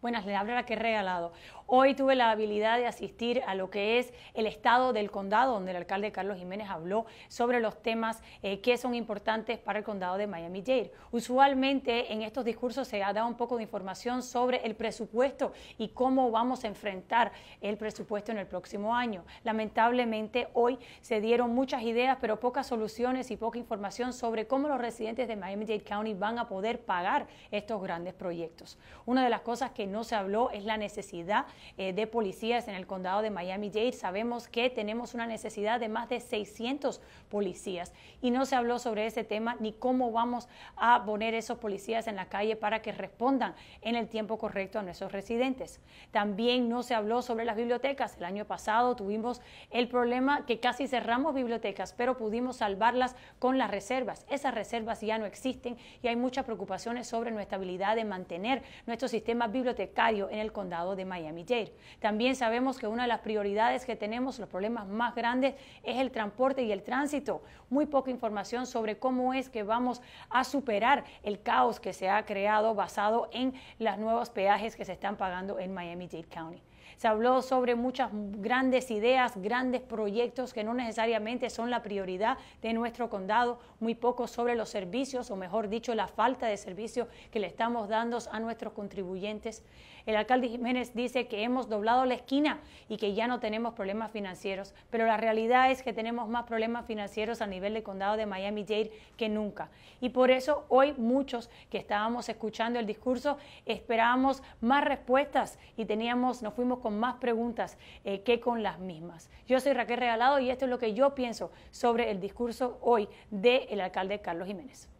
Buenas, le hablara la que regalado. Hoy tuve la habilidad de asistir a lo que es el estado del condado, donde el alcalde Carlos Jiménez habló sobre los temas eh, que son importantes para el condado de Miami-Dade. Usualmente en estos discursos se ha dado un poco de información sobre el presupuesto y cómo vamos a enfrentar el presupuesto en el próximo año. Lamentablemente hoy se dieron muchas ideas, pero pocas soluciones y poca información sobre cómo los residentes de Miami-Dade County van a poder pagar estos grandes proyectos. Una de las cosas que no se habló es la necesidad eh, de policías en el condado de Miami-Dade. Sabemos que tenemos una necesidad de más de 600 policías y no se habló sobre ese tema ni cómo vamos a poner esos policías en la calle para que respondan en el tiempo correcto a nuestros residentes. También no se habló sobre las bibliotecas. El año pasado tuvimos el problema que casi cerramos bibliotecas, pero pudimos salvarlas con las reservas. Esas reservas ya no existen y hay muchas preocupaciones sobre nuestra habilidad de mantener nuestro sistema bibliotecario en el condado de Miami. También sabemos que una de las prioridades que tenemos, los problemas más grandes, es el transporte y el tránsito. Muy poca información sobre cómo es que vamos a superar el caos que se ha creado basado en los nuevos peajes que se están pagando en Miami-Dade County. Se habló sobre muchas grandes ideas, grandes proyectos que no necesariamente son la prioridad de nuestro condado, muy poco sobre los servicios, o mejor dicho, la falta de servicios que le estamos dando a nuestros contribuyentes. El alcalde Jiménez dice que hemos doblado la esquina y que ya no tenemos problemas financieros, pero la realidad es que tenemos más problemas financieros a nivel del condado de Miami-Dade que nunca. Y por eso hoy muchos que estábamos escuchando el discurso esperábamos más respuestas y teníamos, nos fuimos con más preguntas eh, que con las mismas. Yo soy Raquel Regalado y esto es lo que yo pienso sobre el discurso hoy del alcalde Carlos Jiménez.